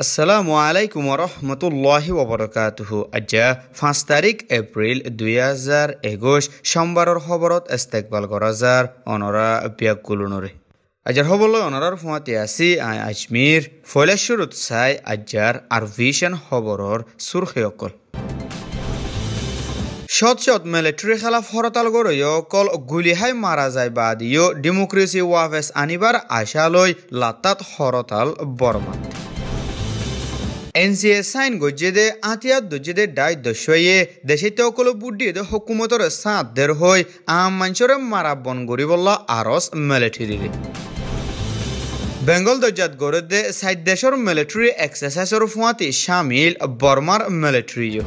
আছালামাইকুম ৰহমতুল্লাহি ববৰকাতু আজা পাঁচ তাৰিখ এপ্ৰিল দুহেজাৰ একৈছ সোমবাৰৰ খবৰত ইস্তেকবাল গৰজাৰ অনৰা ব্যাকুলনৰে আজাৰ হ'বলৈ অনাৰৰ ফুৱাতে আছে আই আজমীৰ ফৈলেশ্বৰ উৎসাই আজাৰ আৰ্ভিছন খবৰৰ চুৰ্খীসকল শ্বট শ্বট মেলেট্ৰিৰ খেলা হৰতাল গৰৈয় অকল গুলীহাই মাৰা যায় বাদ ইয়ো ডেমক্ৰেচি ৱাফেছ আনিবাৰ আশালৈ লাটাত হৰতাল বৰমাত্ৰী এনসিএ সাইন গজ্জেদে আতিয়াত দজ্জেদে ডাই দশয়ে দেশে তকল দে হকুমতর সাত দের হই আম মাঞ্চরে মারা বন গরি বল্লা আরস মিলিটারিরে বেঙ্গল দজ্জাত দে সাইদ দেশর মিলিটারি এক্সারসাইজর ফুয়াতি শামিল বর্মার মিলিটারিও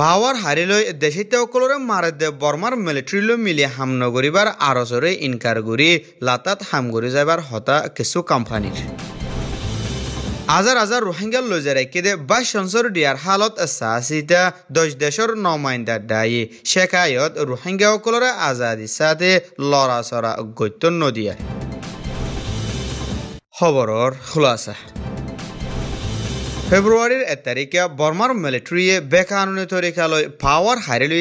পাওয়ার হারি হারিলৈ দেশে তেওঁকলৰে মারে দে বর্মার মিলিটারি মিলিটাৰীলৈ মিলি হাম নগরিবার আরসরে ইনকার গরি লাতাত হাম গরি যাইবার হতা কিছু কোম্পানীৰ হাজার হাজার রোহিঙ্গা লজারে কেদে বাইশ সংসর ডিয়ার হালত সাহসিতা দশ দেশের নমাইন্দা ডাই শেখায়ত রোহিঙ্গা সকলরে আজাদি সাথে লড়াচড়া গত্য নদিয়ার খবরের খুলাসা ফেব্রুয়ারির এক তারিখে বর্মার মিলিটারিয়ে বেকানুনি তরিকালয় পাওয়ার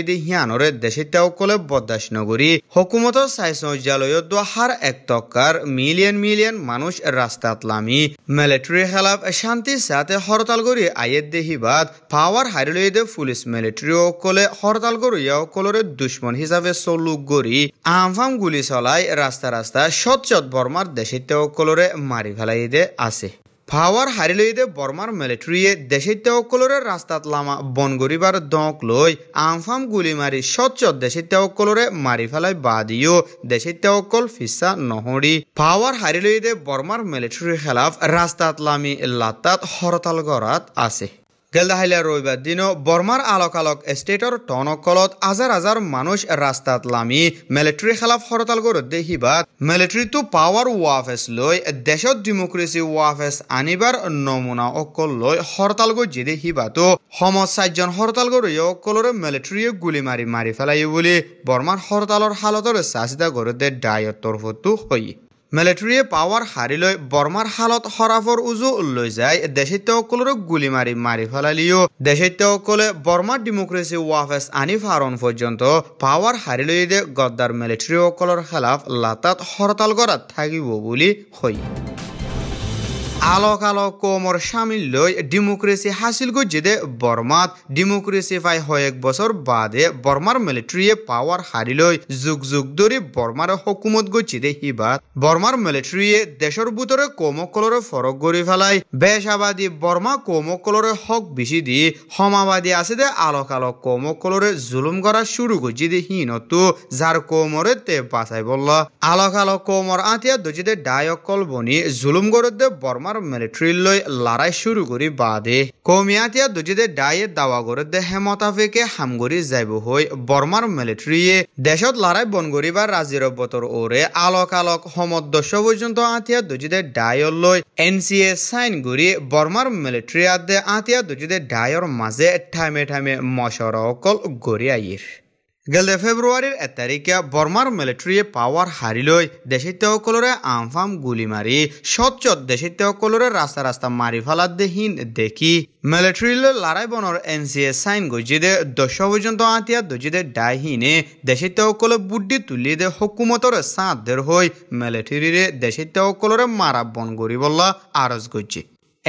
দি হিয়ানরে দেশে তেওকলে বদাস নগরী হকুমত সাইসজালয় দোহার এক তকার মিলিয়ন মিলিয়ন মানুষ রাস্তাত লামি মিলিটারি খেলাফ শান্তি সাথে হরতাল গরি আয়ের বাদ পাওয়ার দে পুলিশ মিলিটারি অকলে হরতাল গরিয়া অকলরে দুশ্মন হিসাবে চলুক গরি আমফাম গুলি চলাই রাস্তা রাস্তা সৎ সৎ বর্মার দেশে তেওকলরে মারি দে আছে পাওয়ার হারিলৈদে বর্মার মিলিটারিয়ে দেশে তেওকলরে রাস্তাত লামা বনগরিবার দঁক লৈ আমফাম গুলি মারি স্বচ্ছ দেশে তেওকলরে মারি ফেলায় বাদিও দেশে তেওকল ফিসা নহরি পাওয়ার হারিলৈদে বর্মার মিলিটারির খেলাফ রাস্তাত লামি লাতাত হরতাল গরাত আছে গেলদাহাইলা রবিবার দিনও বর্মার আলক আলক এস্টেটর টনকলত আজার আজার মানুষ রাস্তাত লামি মিলিটারি খেলাফ হরতাল গর দেখিবাত মিলিটারিতো পাওয়ার ওয়াফেস লৈ দেশত ডেমোক্রেসি ওয়াফেস আনিবার নমুনা অকল লৈ হরতাল গৈ যে দেখিবাতো সমসাজ্যন হরতাল গর অকলরে মিলিটারিয়ে গুলি মারি মারি ফেলাই বলি বর্মার হরতালর হালতর চাচিদা গর দে ডায়ত তরফতো হয়ে মিলিটেৰীয়ে পাৱাৰ হাৰি লৈ বৰ্মাৰ শালত সৰাফৰ উজু লৈ যায় দেশিত্যসকলৰ গুলী মাৰি মাৰি পেলালিও দেশিত্যসকলে বৰ্মাৰ ডেমক্ৰেচি ৱাফেচ আনি ফাৰণ পৰ্যন্ত পাৱাৰ হাৰি লৈ গদ্দাৰ মিলিটেৰীসকলৰ খেলাফ লাটাত হৰতাল কৰাত থাকিব বুলি কয় আলোক আলোক কমৰ চামিল লৈ ডেমক্ৰেচি হাচিল গৈছে যে বৰ্মাত ডেমক্ৰেচি হয় এক বছৰ বাদে বৰ্মাৰ মিলিটাৰীয়ে পাৱাৰ হাৰি লৈ যুগ যুগ ধৰি বৰ্মাৰ হকুমত গৈ দে সি বাদ বৰ্মাৰ মিলিটাৰীয়ে দেশৰ বুটৰে কমকলৰে ফৰক কৰি পেলাই বেচাবাদী বৰ্মা কমকলৰে হক বিচি দি সমাবাদী আছে দে আলোক আলোক কমকলৰে জুলুম কৰা গৈ গৈছে দে নতু যাৰ কমৰে তে বাচাই বল আলোক আলোক কমৰ আতিয়া দে ডায়কল বনি জুলুম কৰে দে বৰ্মাৰ মিলিটারিলৈ মানে লড়াই শুরু করি বাদে কৌমিয়াতিয়া দুজিদে ডায়ে দাওয়া করে দেহে মোতাফিকে হামগুড়ি যাইব হই বর্মার মিলিটারিয়ে দেশত লড়াই বনগুড়ি বা রাজির বতর ওরে আলোক আলোক সমদস্য পর্যন্ত আতিয়া দুজিদে ডায়লৈ এন সি এ সাইন গুড়ি বর্মার মিলিটারি আদে আতিয়া দুজিদে ডায়র মাঝে ঠামে ঠামে মশর অকল গড়ি আইর গেলে ফেব্রুয়ারির এক তারিখে বর্মার মিলিটারিয়ে পাওয়ার হারিলই দেশের সকলরে আমফাম গুলি মারি স্বচ্ছ দেশের সকলরে রাস্তা রাস্তা মারি ফেলার দেহীন দেখি মিলিটারিল লড়াই বনর এন সি এস সাইন গজিদে দশ পর্যন্ত আঁতিয়া দজিদে ডাইহীনে দেশের সকলে বুদ্ধি তুলি দে হকুমতর সাঁত দের হই মিলিটারিরে দেশের সকলরে মারা বন গরিবল্লা আরজ গজি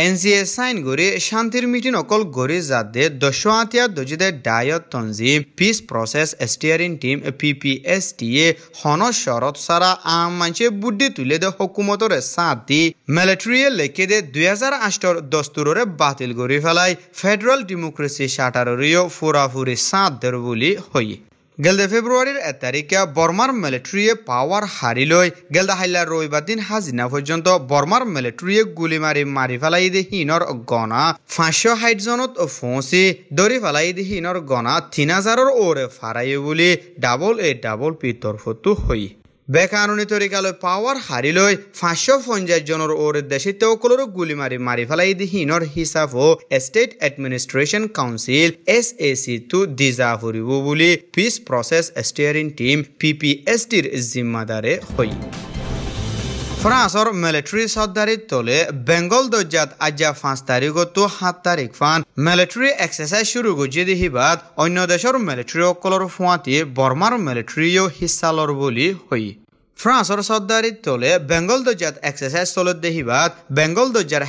এন জি এ সাইন গরি শান্তির মিটিং অকল গরি যাদে দশ আতিয়া দজিদে ডায়ত তঞ্জি peace process steering team P P S T এ হন শরত সারা আম মানছে বুদ্ধি তুলে দে হকুমতরে সাদি মিলিটারিয়ে লেখে দে দুই হাজার আষ্টর দস্তুরে বাতিল গরি ফেলায় ফেডারেল ডেমোক্রেসি সাটাররিও ফুরাফুরি সাঁত সাদের বলে হয়ে গেলদে ফেব্রুয়ারির এক তারিখে বর্মার মিলিটারিয়ে পাওয়ার হারি লই গেলদা হাইলার রবিবার দিন হাজিনা পর্যন্ত বর্মার মিলিটারিয়ে গুলি মারি মারি ফেলাই হিনর গণা পাঁচশো হাইটজনত ফসি দৰি ফেলাই হিনৰ গণা তিন হাজাৰৰ ওৰে ফাৰাই বুলি ডাবল এ ডাবল পি তৰফতো হয় বেকানুনি তৰিকালৈ পাৱাৰ হাৰিলৈ পাঁচশ পঞ্চাছজনৰ ওৰ দেশে তেওঁকলৰো গুলি মাৰি মাৰি পেলাই দিহীনৰ হিচাপ state administration council S A C টো দিজা ফুৰিব বুলি peace process steering team P P S টিৰ জিম্মাদাৰে হয় ফ্ৰান্সৰ মিলিটাৰী চৰ্দাৰীৰ তলে বেংগল দৰ্জাত আজ্যা পাঁচ তাৰিখতো সাত তাৰিখ ফান মিলিটাৰী এক্সাৰচাইজ শুরু গজি বাদ অন্য দেশৰ মিলিটাৰীসকলৰ ফুৱাতি বৰ্মাৰ মিলিটাৰীও হিচালৰ বুলি হয় তলে ফ্রান্সর সর্দারিত্বলে বেঙ্গল দরজাত এক্সারসাইজ বেংগল দেহিবাত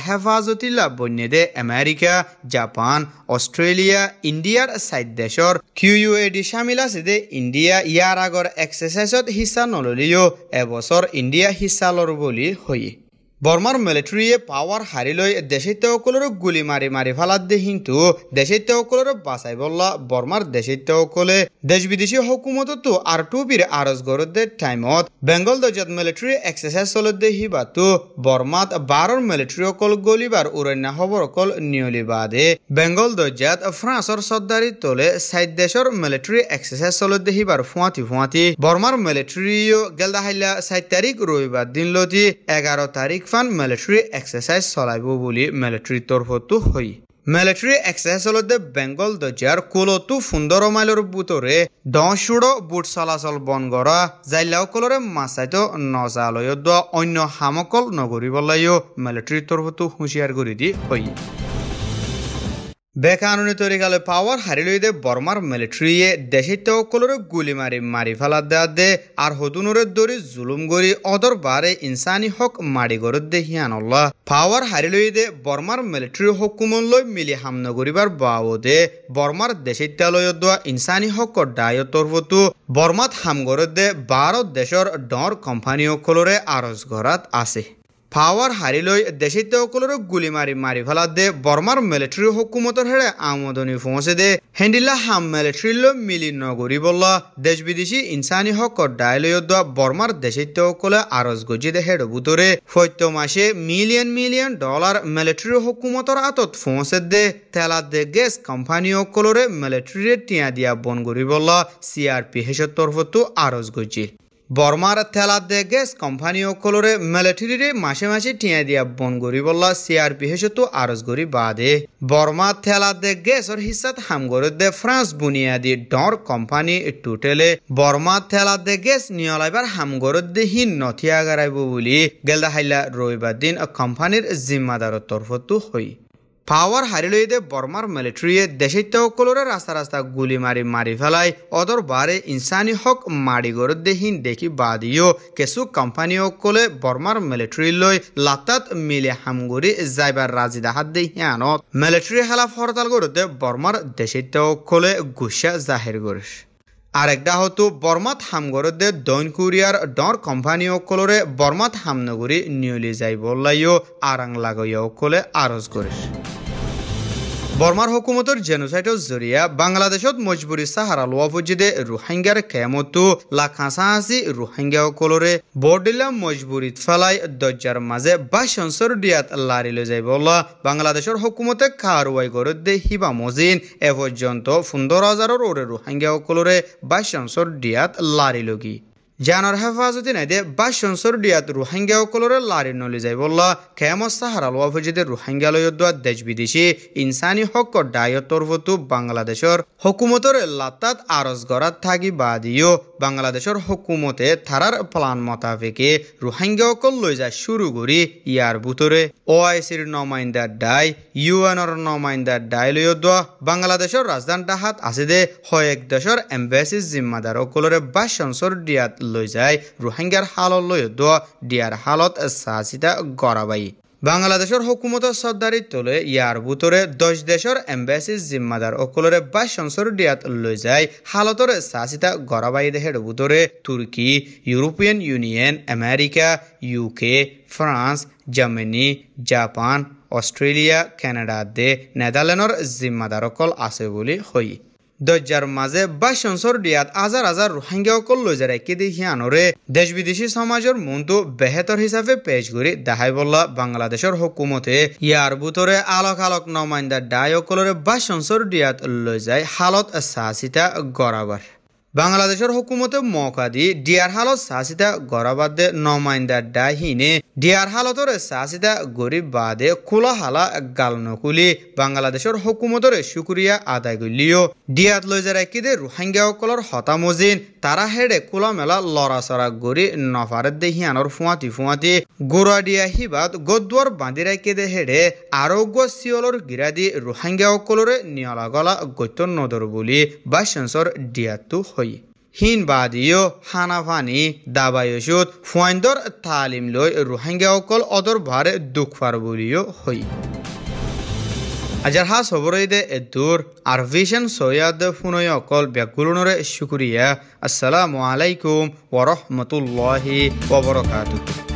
হেফাজতি লাভ হেফাজতিল্লা দে আমেৰিকা জাপান অষ্ট্ৰেলিয়া ইণ্ডিয়াৰ চাইড দেশৰ কিউ ইউ এ ডি চামিল আছে দে ইণ্ডিয়া ইয়াৰ আগৰ এক্সারসাইজত হিচা নললেও এবছৰ ইণ্ডিয়া হিচা লৰ বুলি হয় বর্মার মিলিটারিয়ে পাওয়ার হারিলৈ দেশে তেওকলর গুলি মারি মারি ফালাত দে কিন্তু দেশে তেওকলর বাঁচাই বললা বর্মার দেশে সকলে দেশ বিদেশি হকুমততো আর টুবির আরজ গরত দে টাইমত বেঙ্গল দজাত মিলিটারি এক্সারসাইজ চলত দে হিবাতো বর্মাত বারর মিলিটারি অকল গলিবার উরণ্যা হবর অকল নিয়লি বাদে বেঙ্গল দজাত ফ্রান্সর সর্দারি তলে সাইড দেশর মিলিটারি এক্সারসাইজ চলত দে হিবার ফুয়াতি ফুয়াতি বর্মার মিলিটারিও গেলদাহাইলা হাইলা সাইড তারিখ রবিবার দিন লতি এগারো তারিখ ফান মিলিটাৰী এক্সাৰচাইজ চলাইব বুলি মিলিটাৰী তৰফতো হয় মিলিটাৰী এক্সাৰচাইজলৈ বেংগল দজিয়াৰ কোলতো সুন্দৰ মাইলৰ বুটৰে দহোড় বুট চলাচল বন কৰা জাইলাসকলৰে মাছাইত নজালয়ত অন্য সামকল নগৰিবলৈও মিলিটাৰী তৰফতো হুঁচিয়াৰ কৰি দি হয় বেকানুনি গেল পাওয়ার হারিলইদে বর্মার মিলিটারিয়ে দেশে তকলরে গুলি মারি মারি ফেলা দেয়া দে আর হদুনুরে দরি জুলুম গরি অদর বারে ইনসানি হক মারি গর দে হিয়ানল্লাহ পাওয়ার হারিলইদে বর্মার মিলিটারি লই মিলি হামন করিবার বাবদে বর্মার দেশে তেলয় দোয়া ইনসানি হক ডায় তরফতু বর্মাত হাম গরত দে বারো দেশর ডর কোম্পানি সকলরে আরজ ঘরাত আছে পাওয়ার হারিলৈ দেশে সকলৰো গুলি মারি মারি ফেলাত দে বৰ্মাৰ মিলিটাৰী হকুমতর হেৰে আমদনি পৌঁছে দে হেন্ডিলা হাম মিলিটাৰীলৈ মিলি নগৰী বল্লা দেশ বিদেশী ইনচানী হকৰ দায়লৈ দোৱা বৰ্মাৰ দেশিত্যসকলে আৰজ গজি দে হেৰ বুটৰে সত্য মাসে মিলিয়ন মিলিয়ন ডলাৰ মিলিটাৰী হকুমতৰ আঁতত পৌঁছে দে তেলাত দে গেছ কোম্পানীসকলৰে মিলিটাৰীৰে টিয়া দিয়া বন গৰি বল্লা চি আৰ পি হেচৰ আৰজ বর্মার থেলাতে গ্যাস অকলরে মিলিটারিরে মাসে মাসে টিয়া দিয়া বন গরি বললা সিআর বিশেষত আরজ গরি বাদে বর্মা থেলাতে ওর হিসাত হাম গরে দে ফ্রান্স বুনিয়াদি ডর কোম্পানি টুটেলে বর্মা দে গ্যাস নিয়লাইবার হাম গরে দে হিন নথিয়া গারাইব বুলি গেলদা হাইলা রবিবার দিন কোম্পানির জিম্মাদারর তরফতো হই পাওয়ার হারিয়ে দে বর্মার মিলিটারিয়ে দেশিত কলরে রাস্তা রাস্তা গুলি মারি মারি ফেলাই অদর বারে ইনসানি হক মাড়ি গড় দেহীন দেখি বাদিও কিছু কোম্পানি অকলে বর্মার মিলিটারি লৈ লাতাত মিলে হামগুড়ি যাইবার রাজি দাহাত দেহিয়ান মিলিটারি খেলাফ হরতাল গড়তে বর্মার দেশিত কলে গুসা জাহির গড়িস আরেকটা হতো বর্মাত হামগরদে দৈন কোরিয়ার ডর কোম্পানি অকলরে বর্মাত হামনগরী নিউলি যাই বললাইও আরং লাগাইয়া অকলে আরজ করিস বর্মার হুকুমতর জেনোসাইটর জরিয়া বাংলাদেশত মজবুরি সাহারা লোয়া ফুজিদে রোহিঙ্গার কেমতো রোহিঙ্গা রোহিঙ্গাসকলরে বরডিলা মজবুরি ফেলাই দরজার মাঝে বাসঞ্চর দিয়াত লারি লৈ যাই বলা বাংলাদেশের হুকুমতে কারওয়াই গরত দে হিবা মজিন এ পর্যন্ত পনেরো হাজারের ওরে রোহিঙ্গাসকলরে বাসঞ্চর দিয়াত লারি লগি জানোর হেফাজতি নাইদে বাসন সরডিয়াত রোহিঙ্গা অকলরে লারি নলি যাই বললা খেমত সাহারাল ওয়াফজিদের রোহিঙ্গালয় দোয়া দেশ বিদেশি ইনসানি হক ডায়ত তরফতু বাংলাদেশর হকুমতর লাতাত আরজ গড়াত থাকি বাদিও বাংলাদেশর হকুমতে থারার প্লান মোতাবেকে রোহিঙ্গা অকল লই যা শুরু করি ইয়ার বুতরে সির নমাইন্দার ডাই ইউএনর নমাইন্দার ডাই লয় দোয়া বাংলাদেশর রাজধান ডাহাত আছে দে হয়েক দেশর এম্বাসির জিম্মাদার অকলরে বাসন ডিয়াত লৈ যায় রোহিঙ্গার লই দ দিয়াৰ হালত চা চিতা বাংলাদেশের বাংলাদেশৰ হকুমতৰ চৰ্দাৰিত্বলৈ ইয়াৰ বুতরে দশ দেশৰ এম্বেচি জিম্মাদাৰ অকলরে বাইছ সংসর দিয়াত লৈ যায় হালতৰে চা চিতা দেহের বুতরে Turkey Turkey union America UK France Germany Japan Australia Canada দে নেদাৰলেণ্ডৰ অকল আছে বুলি হয় দরজার মাঝে দিয়াত চৰ্ডিয়াত হাজাৰ হাজাৰ অকল লৈ যায় কেদি হিয়ানরে দেশ বিদেশী সমাজৰ মনটো বেহেতৰ হিচাপে পেশ করে দাহাই বললা বাংলাদেশৰ হকুমতে ইয়াৰ বুতরে আলক আলক নমাইন্দা ডাইসকলৰে বাইশন দিয়াত লৈ যায় হালত চা চিতা গৰাবাৰ বাংলাদেশের হুকুমতে দি ডিয়ার হালত সাসিতা গড়াবাদে নমাইন্দা ডাহিনে ডিয়ার হালতর সাসিতা গরিব বাদে খোলা হালা গাল নকুলি বাংলাদেশের হুকুমতরে শুক্রিয়া আদায় করলিও ডিয়াত লৈ যারা কিদে রোহিঙ্গা হতামজিন তাৰা হেড়ে কুলামেলা লড়াচড়া গড়ি নফাৰেৰ দে হিয়ানোৰ ফুৱাতি ফুঁয়াতি গুড়াডিয়া হিবাদ গদুয়াৰ বাঁধি বান্ধি দে হেড়ে আৰোগ্য শিয়লৰ গিৰা দি ৰোহাঙ্গা সকলোৰে নিয়লা গলা গত্য নদৰ বুলি বাসৰ দিয়াটো হয় হীন বাদিও হানাফানি দাবায়সুত ফুয়েন্দৰ তালিম লৈ ৰোহাঙ্গা অদৰ ভাৰে ভাৰে দুঃখাৰ বলিও হই আজার হা এ দূর আর ভিশন সৈয়াদ ফুনয় অকল ব্যাকুলনরে শুক্রিয়া আসসালামু আলাইকুম ওরহমতুল্লাহি ওবরকাতুহ